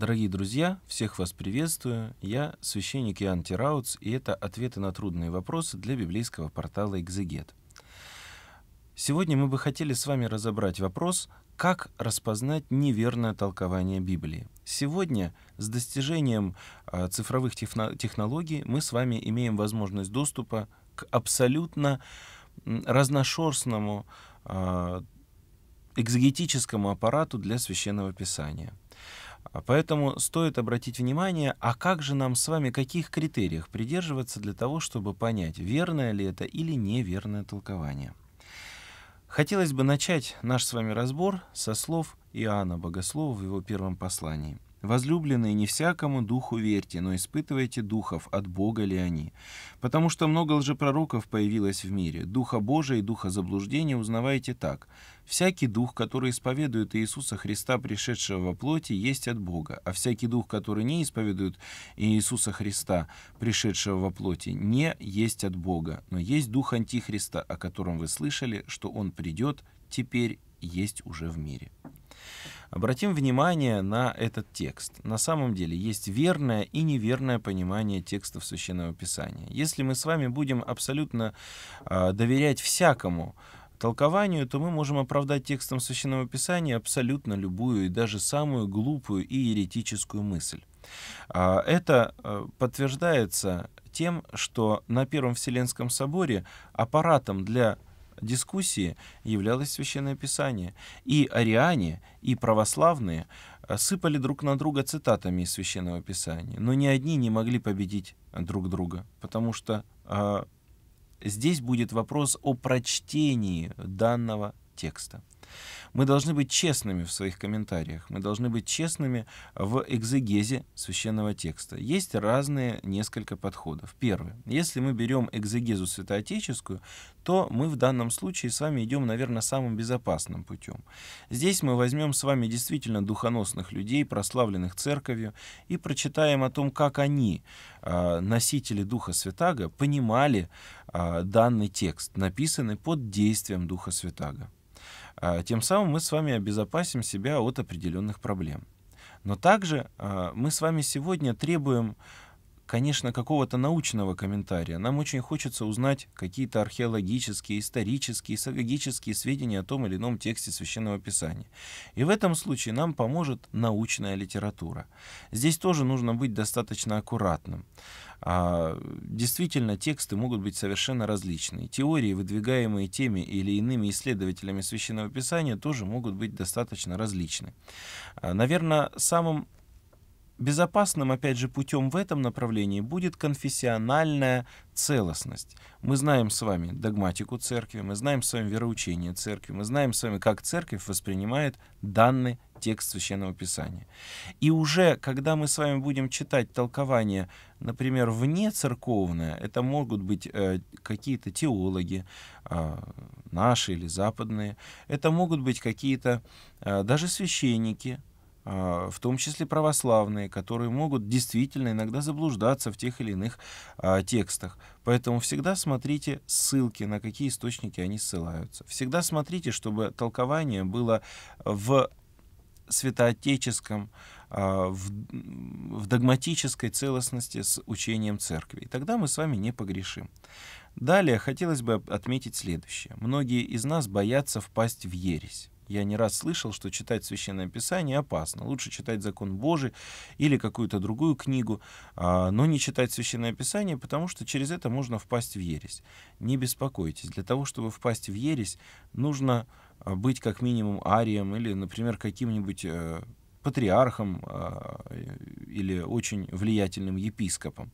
Дорогие друзья, всех вас приветствую. Я священник Иоанн Тирауц, и это ответы на трудные вопросы для библейского портала «Экзегет». Сегодня мы бы хотели с вами разобрать вопрос, как распознать неверное толкование Библии. Сегодня с достижением а, цифровых технологий мы с вами имеем возможность доступа к абсолютно разношерстному а, экзегетическому аппарату для священного писания. А поэтому стоит обратить внимание, а как же нам с вами, каких критериях придерживаться для того, чтобы понять, верное ли это или неверное толкование. Хотелось бы начать наш с вами разбор со слов Иоанна Богослова в его первом послании – Возлюбленные, не всякому духу верьте, но испытывайте духов, от Бога ли они. Потому что много лжепророков появилось в мире. Духа Божия и духа заблуждения узнавайте так. Всякий дух, который исповедует Иисуса Христа, пришедшего во плоти, есть от Бога, а всякий дух, который не исповедует Иисуса Христа, пришедшего во плоти, не есть от Бога, но есть дух Антихриста, о котором вы слышали, что он придет, теперь есть уже в мире. Обратим внимание на этот текст. На самом деле есть верное и неверное понимание текстов Священного Писания. Если мы с вами будем абсолютно э, доверять всякому, толкованию, то мы можем оправдать текстом Священного Писания абсолютно любую и даже самую глупую и еретическую мысль. А, это э, подтверждается тем, что на Первом Вселенском Соборе аппаратом для дискуссии являлось Священное Писание. И ариане, и православные э, сыпали друг на друга цитатами из Священного Писания, но ни одни не могли победить друг друга, потому что э, здесь будет вопрос о прочтении данного текста. Мы должны быть честными в своих комментариях, мы должны быть честными в экзегезе священного текста. Есть разные несколько подходов. Первый: Если мы берем экзегезу святоотеческую, то мы в данном случае с вами идем, наверное, самым безопасным путем. Здесь мы возьмем с вами действительно духоносных людей, прославленных церковью, и прочитаем о том, как они, а, носители Духа Святаго, понимали а, данный текст, написанный под действием Духа Святаго. А, тем самым мы с вами обезопасим себя от определенных проблем. Но также а, мы с вами сегодня требуем конечно, какого-то научного комментария. Нам очень хочется узнать какие-то археологические, исторические, сагогические сведения о том или ином тексте Священного Писания. И в этом случае нам поможет научная литература. Здесь тоже нужно быть достаточно аккуратным. А, действительно, тексты могут быть совершенно различные. Теории, выдвигаемые теми или иными исследователями Священного Писания, тоже могут быть достаточно различны. А, наверное, самым Безопасным, опять же, путем в этом направлении будет конфессиональная целостность. Мы знаем с вами догматику церкви, мы знаем с вами вероучение церкви, мы знаем с вами, как церковь воспринимает данный текст Священного Писания. И уже, когда мы с вами будем читать толкование, например, вне церковное, это могут быть э, какие-то теологи, э, наши или западные, это могут быть какие-то э, даже священники, а, в том числе православные, которые могут действительно иногда заблуждаться в тех или иных а, текстах. Поэтому всегда смотрите ссылки, на какие источники они ссылаются. Всегда смотрите, чтобы толкование было в святоотеческом, а, в, в догматической целостности с учением церкви. И тогда мы с вами не погрешим. Далее хотелось бы отметить следующее. Многие из нас боятся впасть в ересь. Я не раз слышал, что читать Священное Писание опасно. Лучше читать закон Божий или какую-то другую книгу, а, но не читать Священное Писание, потому что через это можно впасть в ересь. Не беспокойтесь. Для того, чтобы впасть в ересь, нужно а, быть как минимум арием или, например, каким-нибудь э, патриархом а, или очень влиятельным епископом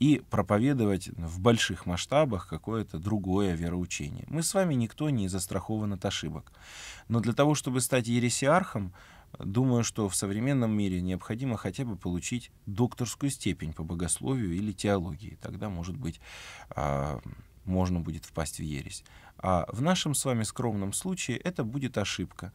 и проповедовать в больших масштабах какое-то другое вероучение. Мы с вами никто не застрахован от ошибок. Но для того, чтобы стать ересиархом, думаю, что в современном мире необходимо хотя бы получить докторскую степень по богословию или теологии. Тогда, может быть, а, можно будет впасть в ересь. А в нашем с вами скромном случае это будет ошибка.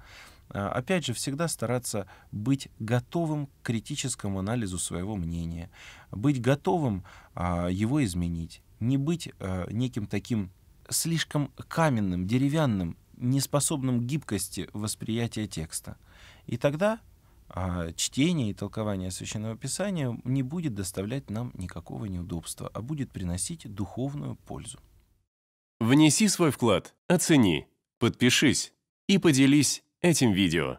А, опять же, всегда стараться быть готовым к критическому анализу своего мнения, быть готовым а, его изменить, не быть а, неким таким слишком каменным, деревянным, неспособным к гибкости восприятия текста. И тогда чтение и толкование Священного Писания не будет доставлять нам никакого неудобства, а будет приносить духовную пользу. Внеси свой вклад, оцени, подпишись и поделись этим видео.